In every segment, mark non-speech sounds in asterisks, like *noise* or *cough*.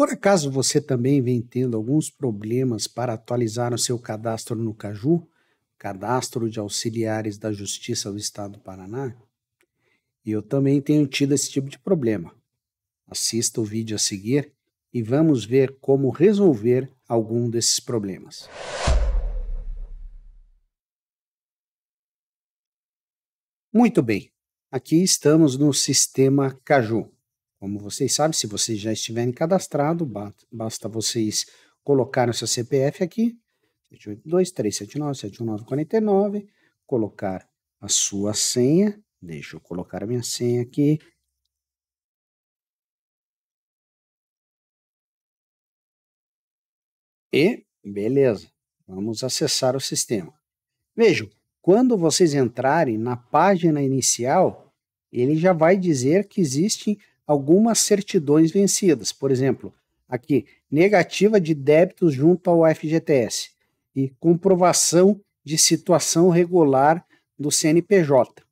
Por acaso você também vem tendo alguns problemas para atualizar o seu cadastro no Caju, Cadastro de Auxiliares da Justiça do Estado do Paraná? E eu também tenho tido esse tipo de problema. Assista o vídeo a seguir e vamos ver como resolver algum desses problemas. Muito bem, aqui estamos no sistema Caju. Como vocês sabem, se vocês já estiverem cadastrados, basta vocês colocarem o seu CPF aqui, 782-379-71949, colocar a sua senha, deixa eu colocar a minha senha aqui, E beleza, vamos acessar o sistema. Vejam, quando vocês entrarem na página inicial, ele já vai dizer que existem algumas certidões vencidas. Por exemplo, aqui, negativa de débitos junto ao FGTS e comprovação de situação regular do CNPJ.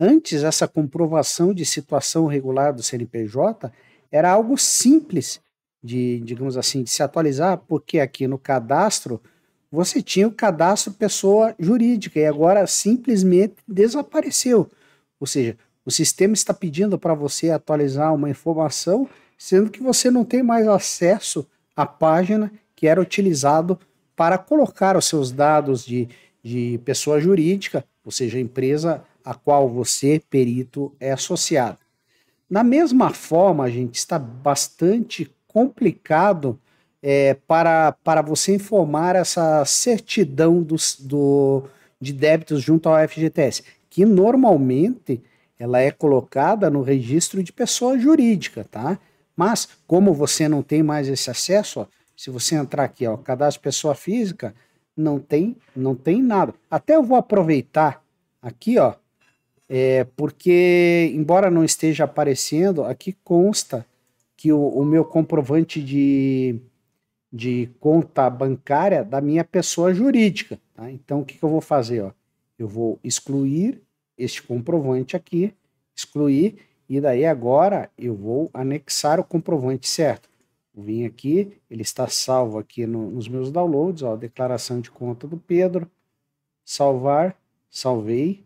Antes, essa comprovação de situação regular do CNPJ era algo simples de, digamos assim, de se atualizar, porque aqui no cadastro você tinha o cadastro pessoa jurídica e agora simplesmente desapareceu. Ou seja, o sistema está pedindo para você atualizar uma informação, sendo que você não tem mais acesso à página que era utilizado para colocar os seus dados de, de pessoa jurídica, ou seja, empresa a qual você, perito, é associado. Na mesma forma, gente, está bastante complicado é, para, para você informar essa certidão dos, do, de débitos junto ao FGTS, que normalmente ela é colocada no registro de pessoa jurídica, tá? Mas, como você não tem mais esse acesso, ó, se você entrar aqui, ó, cadastro pessoa física, não tem, não tem nada. Até eu vou aproveitar aqui, ó, é, porque, embora não esteja aparecendo, aqui consta que o, o meu comprovante de, de conta bancária é da minha pessoa jurídica. Tá? Então, o que, que eu vou fazer? Ó? Eu vou excluir este comprovante aqui excluir, e daí agora eu vou anexar o comprovante, certo? vim aqui, ele está salvo aqui no, nos meus downloads, ó, declaração de conta do Pedro, salvar, salvei,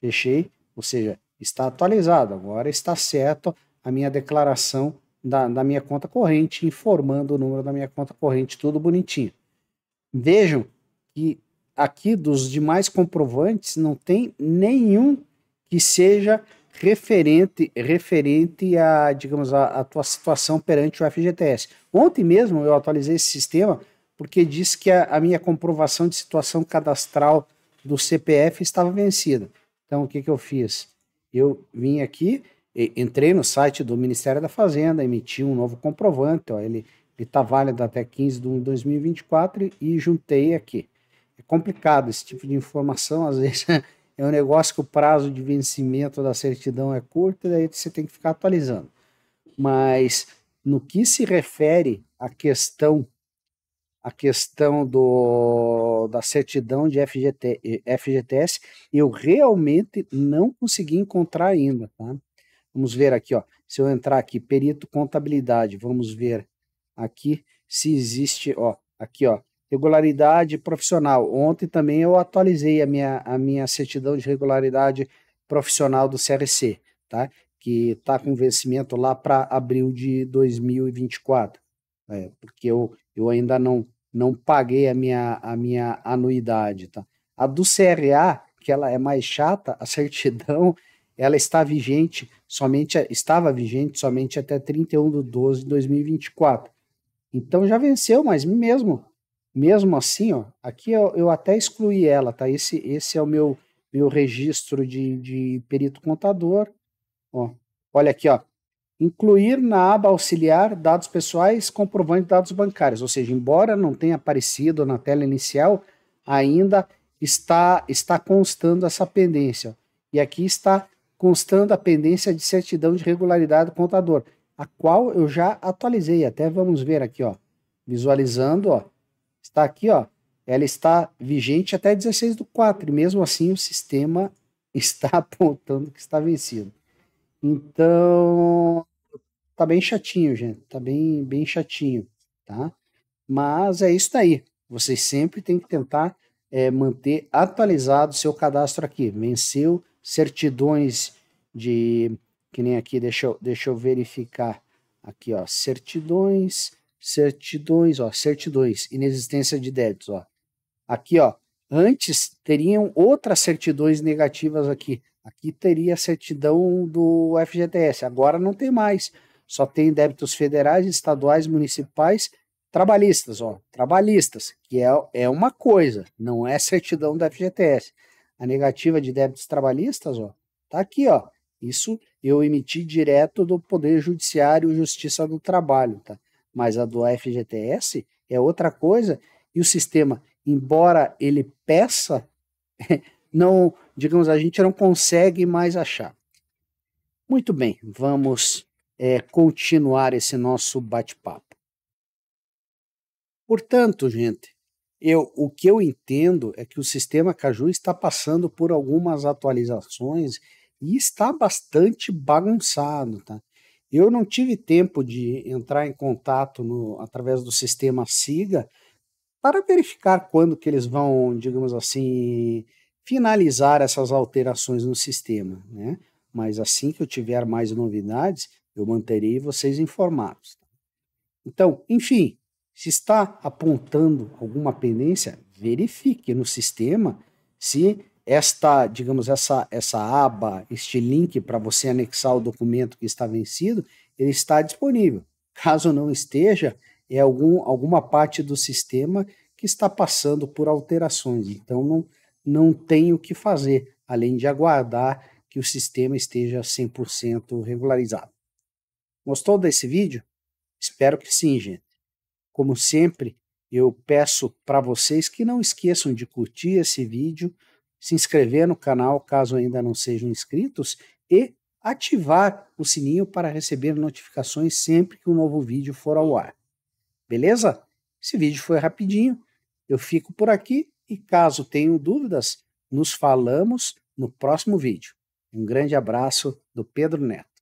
fechei, ou seja, está atualizado, agora está certo a minha declaração da, da minha conta corrente, informando o número da minha conta corrente, tudo bonitinho. Vejam que aqui dos demais comprovantes não tem nenhum que seja referente referente a, digamos, a, a tua situação perante o FGTS. Ontem mesmo eu atualizei esse sistema porque disse que a, a minha comprovação de situação cadastral do CPF estava vencida. Então o que, que eu fiz? Eu vim aqui, entrei no site do Ministério da Fazenda, emiti um novo comprovante, ó, ele está válido até 15 de de 2024 e juntei aqui. É complicado esse tipo de informação, às vezes é um negócio que o prazo de vencimento da certidão é curto, daí você tem que ficar atualizando. Mas no que se refere à questão a questão do, da certidão de FGT, FGTS, eu realmente não consegui encontrar ainda, tá? Vamos ver aqui, ó. Se eu entrar aqui, perito contabilidade, vamos ver aqui se existe, ó, aqui, ó, regularidade profissional. Ontem também eu atualizei a minha, a minha certidão de regularidade profissional do CRC, tá? que está com vencimento lá para abril de 2024, né? porque eu, eu ainda não, não paguei a minha, a minha anuidade. Tá? A do CRA, que ela é mais chata, a certidão *laughs* ela está vigente somente, estava vigente somente até 31 de 12 de 2024. Então já venceu, mas mesmo mesmo assim, ó, aqui eu, eu até excluí ela, tá? Esse, esse é o meu, meu registro de, de perito contador. Ó, olha aqui, ó. Incluir na aba auxiliar dados pessoais, comprovando dados bancários. Ou seja, embora não tenha aparecido na tela inicial, ainda está, está constando essa pendência. E aqui está constando a pendência de certidão de regularidade do contador, a qual eu já atualizei. Até vamos ver aqui, ó. Visualizando, ó está aqui, ó, ela está vigente até 16 do 4, e mesmo assim o sistema *laughs* está apontando que está vencido. Então, tá bem chatinho, gente, tá bem, bem chatinho, tá? Mas é isso aí. Vocês sempre têm que tentar é, manter atualizado o seu cadastro aqui. Venceu certidões de que nem aqui, deixa eu, deixa eu verificar aqui, ó, certidões certidões, ó, certidões, inexistência de débitos, ó. Aqui, ó, antes teriam outras certidões negativas aqui. Aqui teria a certidão do FGTS, agora não tem mais. Só tem débitos federais, estaduais, municipais, trabalhistas, ó, trabalhistas, que é, é uma coisa, não é certidão do FGTS. A negativa de débitos trabalhistas, ó, tá aqui, ó. Isso eu emiti direto do Poder Judiciário Justiça do Trabalho, tá? mas a do FGTS é outra coisa, e o sistema, embora ele peça, *laughs* não, digamos, a gente não consegue mais achar. Muito bem, vamos é, continuar esse nosso bate-papo. Portanto, gente, eu, o que eu entendo é que o sistema Caju está passando por algumas atualizações e está bastante bagunçado, tá? Eu não tive tempo de entrar em contato no, através do sistema SIGA para verificar quando que eles vão, digamos assim, finalizar essas alterações no sistema, né? Mas assim que eu tiver mais novidades, eu manterei vocês informados. Então, enfim, se está apontando alguma pendência, verifique no sistema se esta, digamos, essa, essa aba, este link para você anexar o documento que está vencido, ele está disponível. Caso não esteja, é algum, alguma parte do sistema que está passando por alterações. Então, não, não tem o que fazer, além de aguardar que o sistema esteja 100% regularizado. Gostou desse vídeo? Espero que sim, gente. Como sempre, eu peço para vocês que não esqueçam de curtir esse vídeo, se inscrever no canal caso ainda não sejam inscritos e ativar o sininho para receber notificações sempre que um novo vídeo for ao ar. Beleza? Esse vídeo foi rapidinho. Eu fico por aqui e caso tenham dúvidas, nos falamos no próximo vídeo. Um grande abraço do Pedro Neto.